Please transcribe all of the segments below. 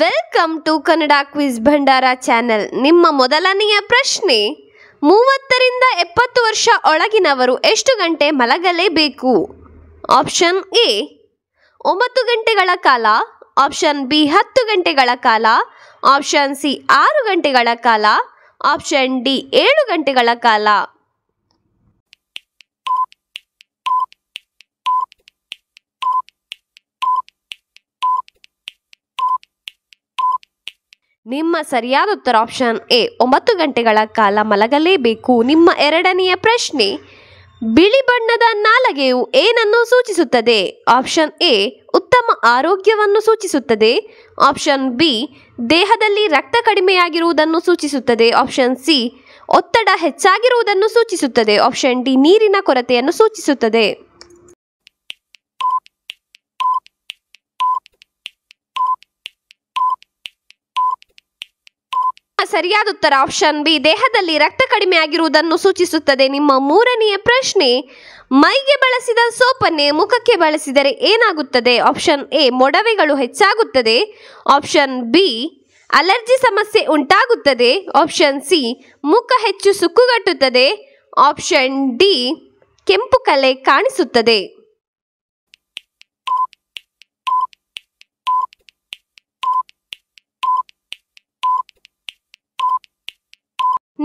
welcome to Kannada quiz ಭಂಡಾರ channel ನಿಮ್ಮ ಮೊದಲನೆಯ ಪ್ರಶ್ನೆ ಮೂವತ್ತರಿಂದ ಎಪ್ಪತ್ತು ವರ್ಷ ಒಳಗಿನವರು ಎಷ್ಟು ಗಂಟೆ ಮಲಗಲೇಬೇಕು ಆಪ್ಷನ್ ಎ ಒಂಬತ್ತು ಗಂಟೆಗಳ ಕಾಲ ಆಪ್ಷನ್ ಬಿ ಹತ್ತು ಗಂಟೆಗಳ ಕಾಲ ಆಪ್ಷನ್ ಸಿ ಆರು ಗಂಟೆಗಳ ಕಾಲ ಆಪ್ಷನ್ ಡಿ ಏಳು ಗಂಟೆಗಳ ಕಾಲ ನಿಮ್ಮ ಸರಿಯಾದ ಉತ್ತರ ಆಪ್ಷನ್ ಎ ಒಂಬತ್ತು ಗಂಟೆಗಳ ಕಾಲ ಮಲಗಲೇಬೇಕು ನಿಮ್ಮ ಎರಡನೆಯ ಪ್ರಶ್ನೆ ಬಿಳಿ ಬಣ್ಣದ ನಾಲಗೆಯು ಏನನ್ನು ಸೂಚಿಸುತ್ತದೆ ಆಪ್ಷನ್ ಎ ಉತ್ತಮ ಆರೋಗ್ಯವನ್ನು ಸೂಚಿಸುತ್ತದೆ ಆಪ್ಷನ್ ಬಿ ದೇಹದಲ್ಲಿ ರಕ್ತ ಕಡಿಮೆಯಾಗಿರುವುದನ್ನು ಸೂಚಿಸುತ್ತದೆ ಆಪ್ಷನ್ ಸಿ ಒತ್ತಡ ಹೆಚ್ಚಾಗಿರುವುದನ್ನು ಸೂಚಿಸುತ್ತದೆ ಆಪ್ಷನ್ ಡಿ ನೀರಿನ ಕೊರತೆಯನ್ನು ಸೂಚಿಸುತ್ತದೆ ಸರಿಯಾದ ಉತ್ತರ ಆಪ್ಷನ್ ಬಿ ದೇಹದಲ್ಲಿ ರಕ್ತ ಕಡಿಮೆ ಆಗಿರುವುದನ್ನು ಸೂಚಿಸುತ್ತದೆ ನಿಮ್ಮ ಮೂರನೆಯ ಪ್ರಶ್ನೆ ಮೈಗೆ ಬಳಸಿದ ಸೋಪನ್ನೇ ಮುಖಕ್ಕೆ ಬಳಸಿದರೆ ಏನಾಗುತ್ತದೆ ಆಪ್ಷನ್ ಎ ಮೊಡವೆಗಳು ಹೆಚ್ಚಾಗುತ್ತದೆ ಆಪ್ಷನ್ ಬಿ ಅಲರ್ಜಿ ಸಮಸ್ಯೆ ಉಂಟಾಗುತ್ತದೆ ಆಪ್ಷನ್ ಸಿ ಮುಖ ಹೆಚ್ಚು ಸುಕ್ಕುಗಟ್ಟುತ್ತದೆ ಆಪ್ಷನ್ ಡಿ ಕೆಂಪು ಕಲೆ ಕಾಣಿಸುತ್ತದೆ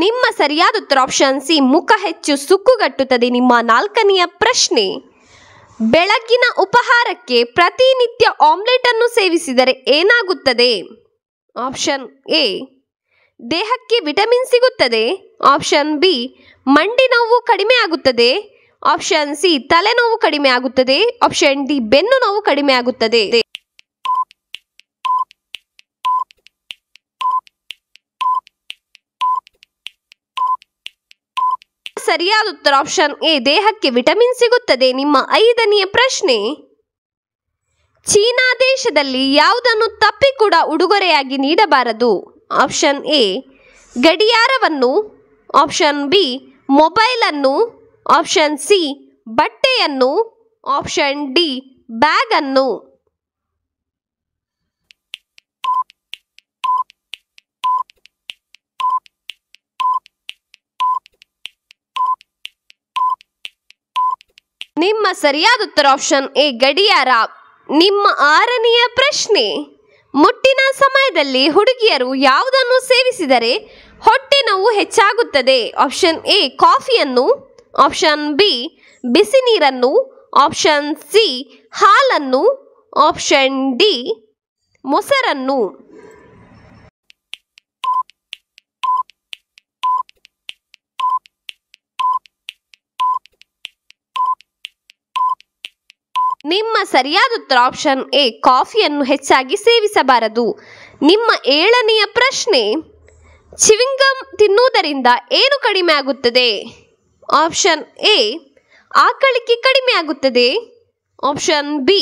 ನಿಮ್ಮ ಸರಿಯಾದ ಉತ್ತರ ಆಪ್ಷನ್ ಸಿ ಮುಖ ಹೆಚ್ಚು ಸುಕ್ಕುಗಟ್ಟುತ್ತದೆ ನಿಮ್ಮ ನಾಲ್ಕನೆಯ ಪ್ರಶ್ನೆ ಬೆಳಗಿನ ಉಪಹಾರಕ್ಕೆ ಪ್ರತಿನಿತ್ಯ ಆಮ್ಲೆಟ್ ಅನ್ನು ಸೇವಿಸಿದರೆ ಏನಾಗುತ್ತದೆ ಆಪ್ಷನ್ ಎ ದೇಹಕ್ಕೆ ವಿಟಮಿನ್ ಸಿಗುತ್ತದೆ ಆಪ್ಷನ್ ಬಿ ಮಂಡಿ ನೋವು ಕಡಿಮೆ ಆಗುತ್ತದೆ ಆಪ್ಷನ್ ಸಿ ತಲೆನೋವು ಕಡಿಮೆ ಆಗುತ್ತದೆ ಆಪ್ಷನ್ ಡಿ ಬೆನ್ನು ನೋವು ಕಡಿಮೆ ಆಗುತ್ತದೆ ಸರಿಯಾದ ಉತ್ತರ ಆಪ್ಷನ್ ಎ ದೇಹಕ್ಕೆ ವಿಟಮಿನ್ ಸಿಗುತ್ತದೆ ನಿಮ್ಮ ಐದನೆಯ ಪ್ರಶ್ನೆ ಚೀನಾ ದೇಶದಲ್ಲಿ ಯಾವುದನ್ನು ತಪ್ಪಿ ಕೂಡ ಉಡುಗೊರೆಯಾಗಿ ನೀಡಬಾರದು ಆಪ್ಷನ್ ಎ ಗಡಿಯಾರವನ್ನು ಆಪ್ಷನ್ ಬಿ ಮೊಬೈಲನ್ನು ಆಪ್ಷನ್ ಸಿ ಬಟ್ಟೆಯನ್ನು ಆಪ್ಷನ್ ಡಿ ಬ್ಯಾಗನ್ನು ನಿಮ್ಮ ಸರಿಯಾದ ಉತ್ತರ ಆಪ್ಷನ್ ಎ ಗಡಿಯಾರ ನಿಮ್ಮ ಆರನೆಯ ಪ್ರಶ್ನೆ ಮುಟ್ಟಿನ ಸಮಯದಲ್ಲಿ ಹುಡುಗಿಯರು ಯಾವುದನ್ನು ಸೇವಿಸಿದರೆ ಹೊಟ್ಟೆ ನೋವು ಹೆಚ್ಚಾಗುತ್ತದೆ ಆಪ್ಷನ್ ಎ ಕಾಫಿಯನ್ನು ಆಪ್ಷನ್ ಬಿ ಬಿಸಿ ನೀರನ್ನು ಆಪ್ಷನ್ ಸಿ ಹಾಲನ್ನು ಆಪ್ಷನ್ ಡಿ ಮೊಸರನ್ನು ನಿಮ್ಮ ಸರಿಯಾದ ಉತ್ತರ ಆಪ್ಷನ್ ಎ ಕಾಫಿಯನ್ನು ಹೆಚ್ಚಾಗಿ ಸೇವಿಸಬಾರದು ನಿಮ್ಮ ಏಳನೆಯ ಪ್ರಶ್ನೆ ಚಿವಿಂಗಮ್ ತಿನ್ನುವುದರಿಂದ ಏನು ಕಡಿಮೆ ಆಗುತ್ತದೆ ಆಪ್ಷನ್ ಎ ಆಕಳಿಕೆ ಕಡಿಮೆ ಆಗುತ್ತದೆ ಆಪ್ಷನ್ ಬಿ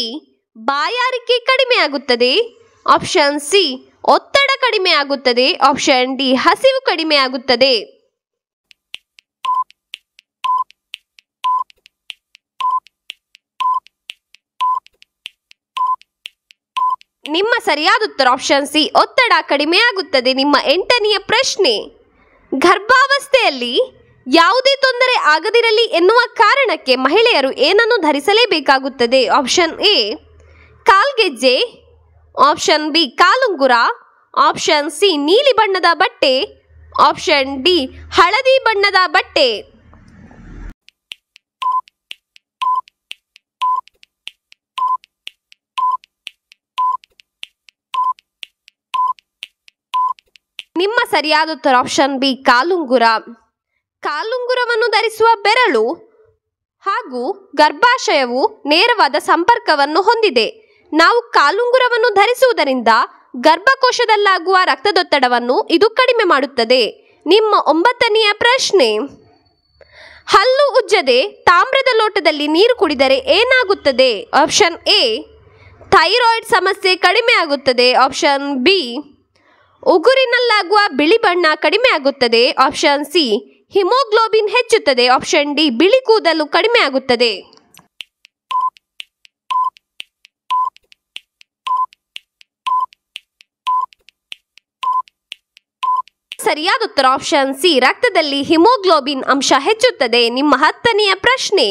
ಬಾಯಾರಿಕೆ ಕಡಿಮೆ ಆಗುತ್ತದೆ ಆಪ್ಷನ್ ಸಿ ಒತ್ತಡ ಕಡಿಮೆ ಆಗುತ್ತದೆ ಆಪ್ಷನ್ ಡಿ ಹಸಿವು ಕಡಿಮೆ ಆಗುತ್ತದೆ ನಿಮ್ಮ ಸರಿಯಾದ ಉತ್ತರ ಆಪ್ಷನ್ ಸಿ ಒತ್ತಡ ಕಡಿಮೆಯಾಗುತ್ತದೆ ನಿಮ್ಮ ಎಂಟನೆಯ ಪ್ರಶ್ನೆ ಗರ್ಭಾವಸ್ಥೆಯಲ್ಲಿ ಯಾವುದೇ ತೊಂದರೆ ಆಗದಿರಲಿ ಎನ್ನುವ ಕಾರಣಕ್ಕೆ ಮಹಿಳೆಯರು ಏನನ್ನು ಧರಿಸಲೇಬೇಕಾಗುತ್ತದೆ ಆಪ್ಷನ್ ಎ ಕಾಲ್ಗೆಜ್ಜೆ ಆಪ್ಷನ್ ಬಿ ಕಾಲುಂಗುರ ಆಪ್ಷನ್ ಸಿ ನೀಲಿ ಬಣ್ಣದ ಬಟ್ಟೆ ಆಪ್ಷನ್ ಡಿ ಹಳದಿ ಬಣ್ಣದ ಬಟ್ಟೆ ನಿಮ್ಮ ಸರಿಯಾದ ಉತ್ತರ ಆಪ್ಷನ್ ಬಿ ಕಾಲುಂಗುರ ಕಾಲುಂಗುರವನ್ನು ಧರಿಸುವ ಬೆರಳು ಹಾಗೂ ಗರ್ಭಾಶಯವು ನೇರವಾದ ಸಂಪರ್ಕವನ್ನು ಹೊಂದಿದೆ ನಾವು ಕಾಲುಂಗುರವನ್ನು ಧರಿಸುವುದರಿಂದ ಗರ್ಭಕೋಶದಲ್ಲಾಗುವ ರಕ್ತದೊತ್ತಡವನ್ನು ಇದು ಕಡಿಮೆ ಮಾಡುತ್ತದೆ ನಿಮ್ಮ ಒಂಬತ್ತನೆಯ ಪ್ರಶ್ನೆ ಹಲ್ಲು ಉಜ್ಜದೆ ತಾಮ್ರದ ಲೋಟದಲ್ಲಿ ನೀರು ಕುಡಿದರೆ ಏನಾಗುತ್ತದೆ ಆಪ್ಷನ್ ಎ ಥೈರಾಯ್ಡ್ ಸಮಸ್ಯೆ ಕಡಿಮೆ ಆಗುತ್ತದೆ ಆಪ್ಷನ್ ಬಿ ಉಗುರಿನಲ್ಲಾಗುವ ಬಿಳಿ ಬಣ್ಣ ಕಡಿಮೆ ಆಗುತ್ತದೆ ಆಪ್ಷನ್ ಸಿ ಹಿಮೋಗ್ಲೋಬಿನ್ ಹೆಚ್ಚುತ್ತದೆ ಆಪ್ಷನ್ ಡಿ ಬಿಳಿ ಕೂದಲು ಕಡಿಮೆ ಆಗುತ್ತದೆ ಸರಿಯಾದ ಉತ್ತರ ಆಪ್ಷನ್ ಸಿ ರಕ್ತದಲ್ಲಿ ಹಿಮೋಗ್ಲೋಬಿನ್ ಅಂಶ ಹೆಚ್ಚುತ್ತದೆ ನಿಮ್ಮ ಹತ್ತನೆಯ ಪ್ರಶ್ನೆ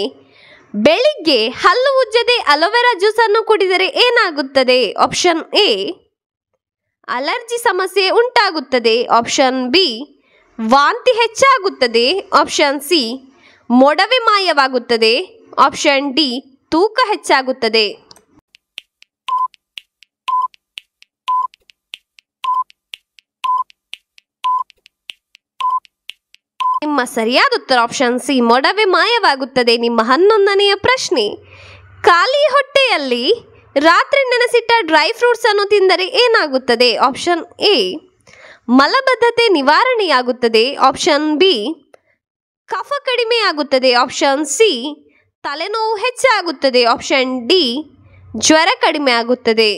ಬೆಳಿಗ್ಗೆ ಹಲ್ಲು ಉಜ್ಜದೆ ಅಲೋವೆರಾ ಜ್ಯೂಸನ್ನು ಕುಡಿದರೆ ಏನಾಗುತ್ತದೆ ಆಪ್ಷನ್ ಎ ಅಲರ್ಜಿ ಸಮಸ್ಯೆ ಉಂಟಾಗುತ್ತದೆ ಆಪ್ಷನ್ ಬಿ ವಾಂತಿ ಹೆಚ್ಚಾಗುತ್ತದೆ ಆಪ್ಷನ್ ಸಿ ಮೊಡವೆ ಮಾಯವಾಗುತ್ತದೆ ಆಪ್ಷನ್ ಡಿ ತೂಕ ಹೆಚ್ಚಾಗುತ್ತದೆ ನಿಮ್ಮ ಸರಿಯಾದ ಉತ್ತರ ಆಪ್ಷನ್ ಸಿ ಮೊಡವೆ ಮಾಯವಾಗುತ್ತದೆ ನಿಮ್ಮ ಹನ್ನೊಂದನೆಯ ಪ್ರಶ್ನೆ ಖಾಲಿ ಹೊಟ್ಟೆಯಲ್ಲಿ ರಾತ್ರಿ ನೆನೆಸಿಟ್ಟ ಡ್ರೈ ಫ್ರೂಟ್ಸ್ ಅನ್ನು ತಿಂದರೆ ಏನಾಗುತ್ತದೆ ಆಪ್ಷನ್ ಎ ಮಲಬದ್ಧತೆ ನಿವಾರಣೆಯಾಗುತ್ತದೆ ಆಪ್ಷನ್ ಬಿ ಕಫ ಕಡಿಮೆಯಾಗುತ್ತದೆ ಆಪ್ಷನ್ ಸಿ ತಲೆನೋವು ಹೆಚ್ಚಾಗುತ್ತದೆ ಆಪ್ಷನ್ ಡಿ ಜ್ವರ ಕಡಿಮೆಯಾಗುತ್ತದೆ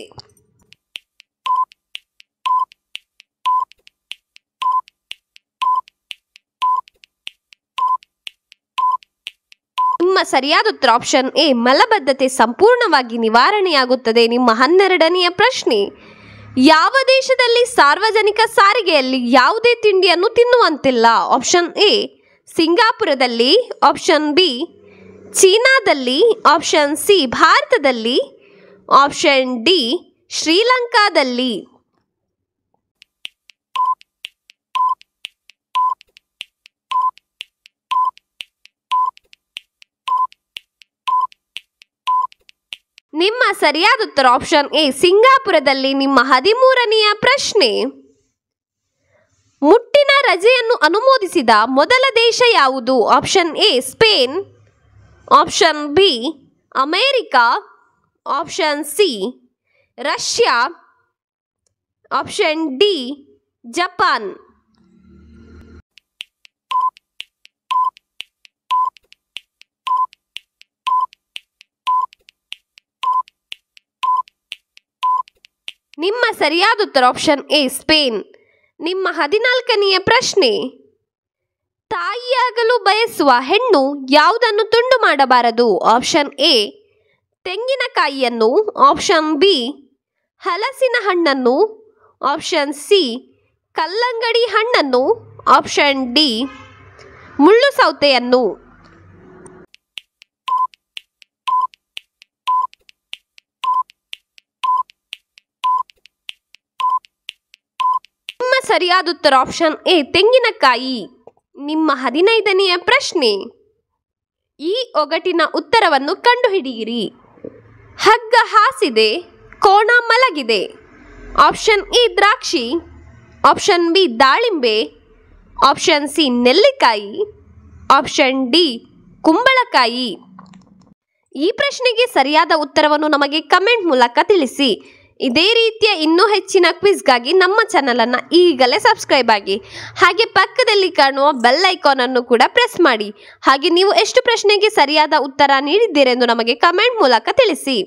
ಸರಿಯಾದ ಉತ್ತರ ಆಪ್ಷನ್ ಎ ಮಲಬದ್ಧತೆ ಸಂಪೂರ್ಣವಾಗಿ ನಿವಾರಣೆಯಾಗುತ್ತದೆ ನಿಮ್ಮ ಹನ್ನೆರಡನೆಯ ಪ್ರಶ್ನೆ ಯಾವ ದೇಶದಲ್ಲಿ ಸಾರ್ವಜನಿಕ ಸಾರಿಗೆಯಲ್ಲಿ ಯಾವುದೇ ತಿಂಡಿಯನ್ನು ತಿನ್ನುವಂತಿಲ್ಲ ಆಪ್ಷನ್ ಎ ಸಿಂಗಾಪುರದಲ್ಲಿ ಆಪ್ಷನ್ ಬಿ ಚೀನಾದಲ್ಲಿ ಆಪ್ಷನ್ ಸಿ ಭಾರತದಲ್ಲಿ ಆಪ್ಷನ್ ಡಿ ಶ್ರೀಲಂಕಾದಲ್ಲಿ ನಿಮ್ಮ ಸರಿಯಾದ ಉತ್ತರ ಆಪ್ಷನ್ ಎ ಸಿಂಗಾಪುರದಲ್ಲಿ ನಿಮ್ಮ ಹದಿಮೂರನೆಯ ಪ್ರಶ್ನೆ ಮುಟ್ಟಿನ ರಜೆಯನ್ನು ಅನುಮೋದಿಸಿದ ಮೊದಲ ದೇಶ ಯಾವುದು option A Spain option B America option C Russia option D Japan ನಿಮ್ಮ ಸರಿಯಾದ ಉತ್ತರ ಆಪ್ಷನ್ ಎ ಸ್ಪೇನ್ ನಿಮ್ಮ ಹದಿನಾಲ್ಕನೆಯ ಪ್ರಶ್ನೆ ತಾಯಿಯಾಗಲು ಬಯಸುವ ಹೆಣ್ಣು ಯಾವುದನ್ನು ತುಂಡು ಮಾಡಬಾರದು ಆಪ್ಷನ್ ಎ ತೆಂಗಿನಕಾಯಿಯನ್ನು ಆಪ್ಷನ್ ಬಿ ಹಲಸಿನ ಹಣ್ಣನ್ನು ಆಪ್ಷನ್ ಸಿ ಕಲ್ಲಂಗಡಿ ಹಣ್ಣನ್ನು ಆಪ್ಷನ್ ಡಿ ಮುಳ್ಳು ಸೌತೆಯನ್ನು ಸರಿಯಾದ ಉತ್ತರ ಆಪ್ಷನ್ ಎ ತೆಂಗಿನಕಾಯಿ ನಿಮ್ಮ ಹದಿನೈದನೆಯ ಪ್ರಶ್ನೆ ಈ ಒಗಟಿನ ಉತ್ತರವನ್ನು ಕಂಡುಹಿಡಿಯಿರಿ ಹಗ್ಗ ಹಾಸಿದೆ ಕೋಣ ಮಲಗಿದೆ ಆಪ್ಷನ್ ಎ ದ್ರಾಕ್ಷಿ ಆಪ್ಷನ್ ಬಿ ದಾಳಿಂಬೆ ಆಪ್ಷನ್ ಸಿ ನೆಲ್ಲಿಕಾಯಿ ಆಪ್ಷನ್ ಡಿ ಕುಂಬಳಕಾಯಿ ಈ ಪ್ರಶ್ನೆಗೆ ಸರಿಯಾದ ಉತ್ತರವನ್ನು ನಮಗೆ ಕಮೆಂಟ್ ಮೂಲಕ ತಿಳಿಸಿ ಇದೇ ರೀತಿಯ ಇನ್ನೂ ಹೆಚ್ಚಿನ ಕ್ವಿಸ್ಗಾಗಿ ನಮ್ಮ ಚಾನಲನ್ನು ಈಗಲೇ ಸಬ್ಸ್ಕ್ರೈಬ್ ಆಗಿ ಹಾಗೆ ಪಕ್ಕದಲ್ಲಿ ಕಾಣುವ ಬೆಲ್ ಐಕಾನನ್ನು ಕೂಡ ಪ್ರೆಸ್ ಮಾಡಿ ಹಾಗೆ ನೀವು ಎಷ್ಟು ಪ್ರಶ್ನೆಗೆ ಸರಿಯಾದ ಉತ್ತರ ನೀಡಿದ್ದೀರೆಂದು ನಮಗೆ ಕಮೆಂಟ್ ಮೂಲಕ ತಿಳಿಸಿ